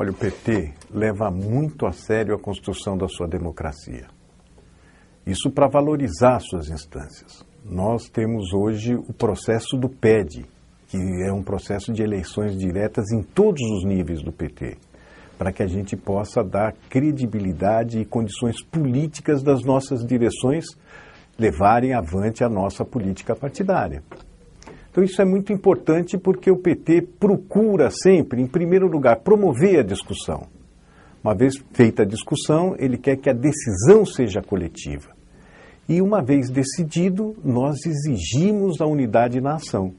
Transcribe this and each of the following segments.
Olha, o PT leva muito a sério a construção da sua democracia. Isso para valorizar suas instâncias. Nós temos hoje o processo do PED, que é um processo de eleições diretas em todos os níveis do PT, para que a gente possa dar credibilidade e condições políticas das nossas direções levarem avante a nossa política partidária. Então isso é muito importante porque o PT procura sempre, em primeiro lugar, promover a discussão. Uma vez feita a discussão, ele quer que a decisão seja coletiva. E uma vez decidido, nós exigimos a unidade na ação.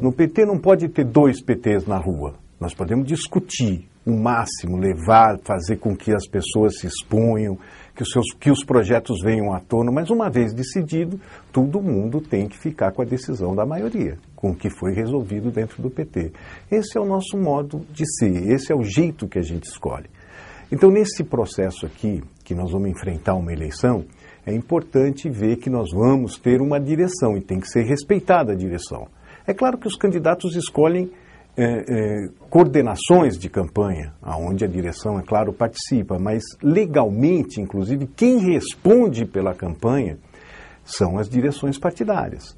No PT não pode ter dois PTs na rua. Nós podemos discutir o máximo, levar, fazer com que as pessoas se exponham, que os, seus, que os projetos venham à tona, mas uma vez decidido, todo mundo tem que ficar com a decisão da maioria, com o que foi resolvido dentro do PT. Esse é o nosso modo de ser, esse é o jeito que a gente escolhe. Então, nesse processo aqui, que nós vamos enfrentar uma eleição, é importante ver que nós vamos ter uma direção e tem que ser respeitada a direção. É claro que os candidatos escolhem é, é, coordenações de campanha, aonde a direção, é claro, participa, mas legalmente, inclusive, quem responde pela campanha são as direções partidárias.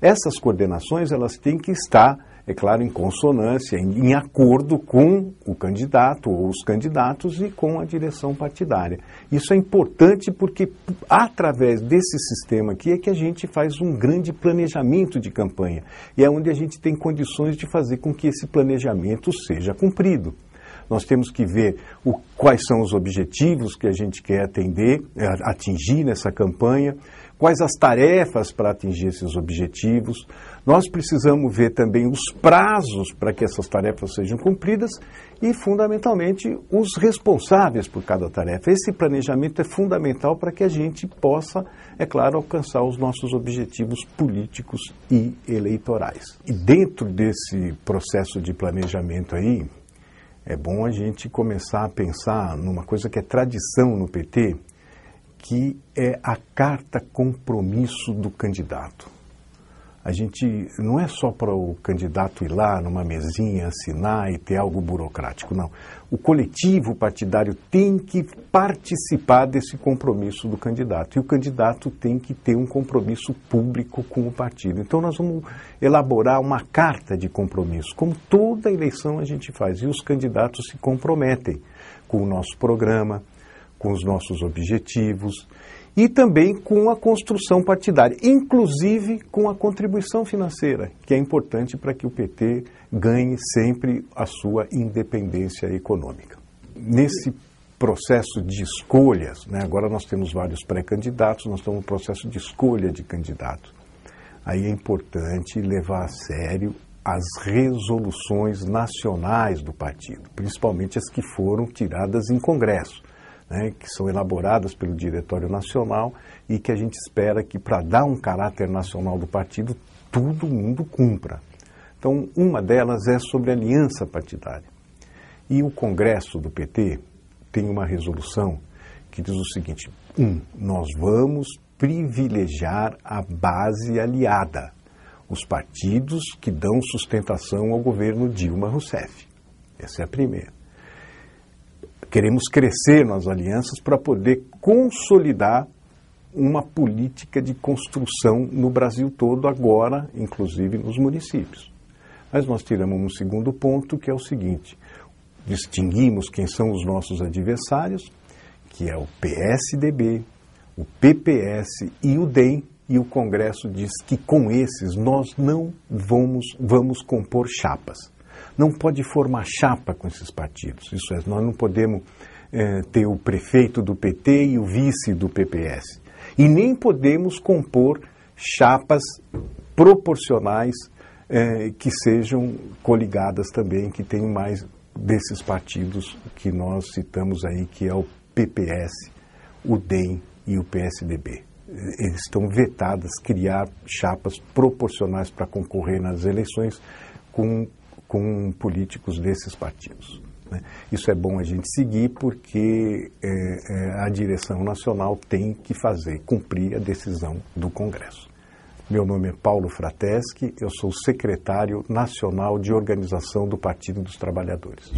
Essas coordenações elas têm que estar é claro, em consonância, em, em acordo com o candidato ou os candidatos e com a direção partidária. Isso é importante porque, através desse sistema aqui, é que a gente faz um grande planejamento de campanha e é onde a gente tem condições de fazer com que esse planejamento seja cumprido nós temos que ver o, quais são os objetivos que a gente quer atender, é, atingir nessa campanha, quais as tarefas para atingir esses objetivos. Nós precisamos ver também os prazos para que essas tarefas sejam cumpridas e, fundamentalmente, os responsáveis por cada tarefa. Esse planejamento é fundamental para que a gente possa, é claro, alcançar os nossos objetivos políticos e eleitorais. E dentro desse processo de planejamento aí, é bom a gente começar a pensar numa coisa que é tradição no PT, que é a carta compromisso do candidato. A gente não é só para o candidato ir lá numa mesinha, assinar e ter algo burocrático, não. O coletivo partidário tem que participar desse compromisso do candidato e o candidato tem que ter um compromisso público com o partido. Então nós vamos elaborar uma carta de compromisso, como toda eleição a gente faz, e os candidatos se comprometem com o nosso programa, com os nossos objetivos e também com a construção partidária, inclusive com a contribuição financeira, que é importante para que o PT ganhe sempre a sua independência econômica. Nesse processo de escolhas, né, agora nós temos vários pré-candidatos, nós estamos no processo de escolha de candidato. Aí é importante levar a sério as resoluções nacionais do partido, principalmente as que foram tiradas em congresso né, que são elaboradas pelo Diretório Nacional e que a gente espera que, para dar um caráter nacional do partido, todo mundo cumpra. Então, uma delas é sobre aliança partidária. E o Congresso do PT tem uma resolução que diz o seguinte: um, nós vamos privilegiar a base aliada, os partidos que dão sustentação ao governo Dilma Rousseff. Essa é a primeira. Queremos crescer nas alianças para poder consolidar uma política de construção no Brasil todo, agora, inclusive nos municípios. Mas nós tiramos um segundo ponto, que é o seguinte: distinguimos quem são os nossos adversários, que é o PSDB, o PPS e o DEM, e o Congresso diz que com esses nós não vamos, vamos compor chapas. Não pode formar chapa com esses partidos. Isso é, nós não podemos é, ter o prefeito do PT e o vice do PPS. E nem podemos compor chapas proporcionais é, que sejam coligadas também, que tenham mais desses partidos que nós citamos aí, que é o PPS, o DEM e o PSDB. Eles estão vetadas criar chapas proporcionais para concorrer nas eleições com com políticos desses partidos. Né? Isso é bom a gente seguir porque é, é, a direção nacional tem que fazer, cumprir a decisão do Congresso. Meu nome é Paulo Frateschi, eu sou secretário nacional de organização do Partido dos Trabalhadores.